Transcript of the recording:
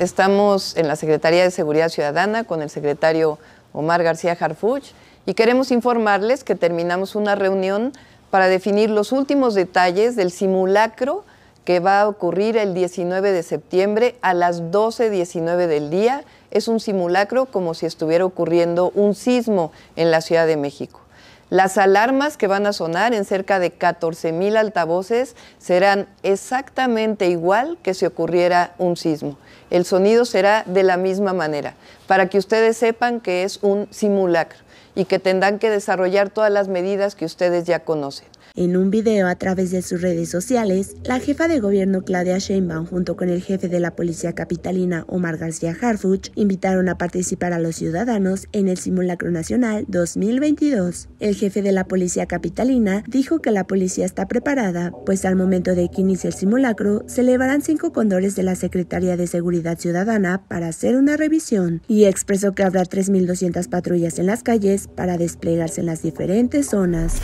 estamos en la Secretaría de Seguridad Ciudadana con el secretario Omar García Harfuch y queremos informarles que terminamos una reunión para definir los últimos detalles del simulacro que va a ocurrir el 19 de septiembre a las 12.19 del día. Es un simulacro como si estuviera ocurriendo un sismo en la Ciudad de México. Las alarmas que van a sonar en cerca de 14 mil altavoces serán exactamente igual que si ocurriera un sismo. El sonido será de la misma manera, para que ustedes sepan que es un simulacro y que tendrán que desarrollar todas las medidas que ustedes ya conocen. En un video a través de sus redes sociales, la jefa de gobierno Claudia Sheinbaum junto con el jefe de la policía capitalina Omar García Harfuch invitaron a participar a los ciudadanos en el Simulacro Nacional 2022. El jefe de la policía capitalina dijo que la policía está preparada, pues al momento de que inicie el simulacro, se elevarán cinco condores de la Secretaría de Seguridad Ciudadana para hacer una revisión y expresó que habrá 3.200 patrullas en las calles para desplegarse en las diferentes zonas.